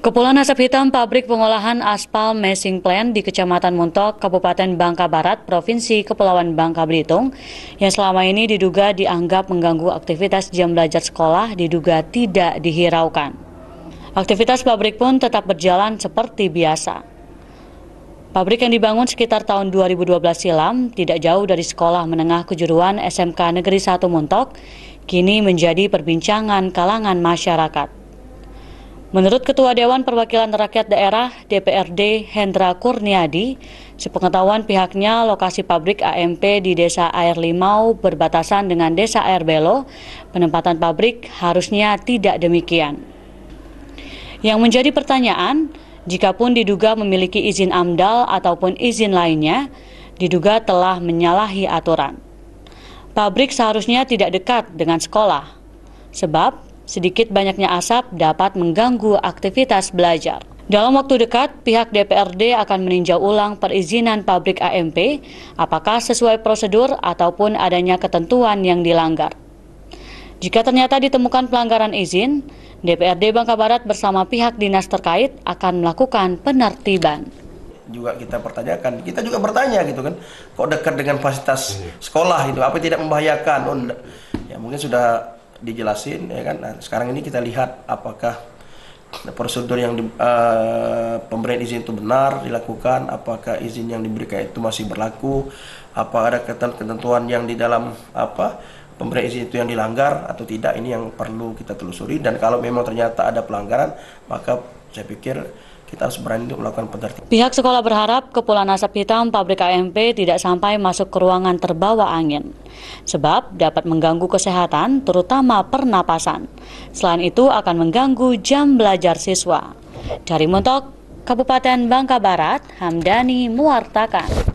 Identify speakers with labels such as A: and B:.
A: Kepulan asap hitam pabrik pengolahan aspal Messing Plan di Kecamatan Muntok, Kabupaten Bangka Barat, Provinsi Kepulauan Bangka Belitung, yang selama ini diduga dianggap mengganggu aktivitas jam belajar sekolah diduga tidak dihiraukan. Aktivitas pabrik pun tetap berjalan seperti biasa. Pabrik yang dibangun sekitar tahun 2012 silam, tidak jauh dari sekolah menengah kejuruan SMK Negeri 1 Muntok, kini menjadi perbincangan kalangan masyarakat. Menurut Ketua Dewan Perwakilan Rakyat Daerah DPRD Hendra Kurniadi, sepengetahuan pihaknya lokasi pabrik AMP di Desa Air Limau berbatasan dengan Desa Air Belo, penempatan pabrik harusnya tidak demikian. Yang menjadi pertanyaan, jikapun diduga memiliki izin AMDAL ataupun izin lainnya, diduga telah menyalahi aturan. Pabrik seharusnya tidak dekat dengan sekolah, sebab sedikit banyaknya asap dapat mengganggu aktivitas belajar. Dalam waktu dekat, pihak DPRD akan meninjau ulang perizinan pabrik AMP, apakah sesuai prosedur ataupun adanya ketentuan yang dilanggar. Jika ternyata ditemukan pelanggaran izin, DPRD Bangka Barat bersama pihak dinas terkait akan melakukan penertiban.
B: Juga kita pertanyakan, kita juga bertanya gitu kan, kok dekat dengan fasilitas sekolah itu, apa tidak membahayakan? Oh, ya mungkin sudah dijelasin ya kan. Nah, sekarang ini kita lihat apakah prosedur yang di, uh, pemberian izin itu benar dilakukan, apakah izin yang diberikan itu masih berlaku, apa ada ketentuan yang di dalam apa pemberian izin itu yang dilanggar atau tidak ini yang perlu kita telusuri dan kalau memang ternyata ada pelanggaran maka saya pikir kita harus berani untuk melakukan penertiban.
A: Pihak sekolah berharap kepulan asap hitam pabrik AMP tidak sampai masuk ke ruangan terbawa angin, sebab dapat mengganggu kesehatan, terutama pernapasan. Selain itu akan mengganggu jam belajar siswa. Dari Montok, Kabupaten Bangka Barat, Hamdani mewartakan.